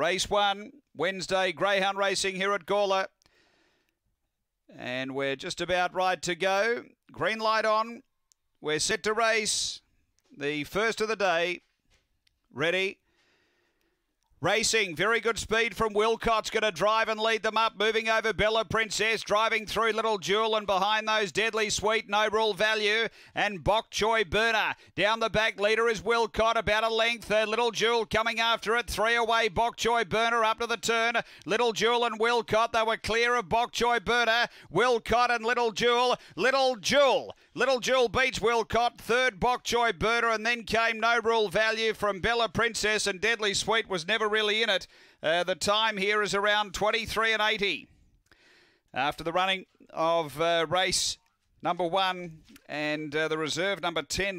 Race one, Wednesday, greyhound racing here at Gawler. And we're just about right to go. Green light on. We're set to race. The first of the day. Ready. Racing, very good speed from Wilcott's going to drive and lead them up. Moving over Bella Princess, driving through Little Jewel and behind those Deadly Sweet, No Rule Value and Bok Choy Burner. Down the back, leader is Wilcott, about a length. Uh, Little Jewel coming after it, three away. Bok Choy Burner up to the turn. Little Jewel and Wilcott, they were clear of Bok Choy Burner. Wilcott and Little Jewel. Little Jewel. Little Jewel beats Wilcott, third Bok Choy Burner, and then came No Rule Value from Bella Princess and Deadly Sweet was never really in it. Uh, the time here is around 23 and 80. After the running of uh, race number one and uh, the reserve number 10.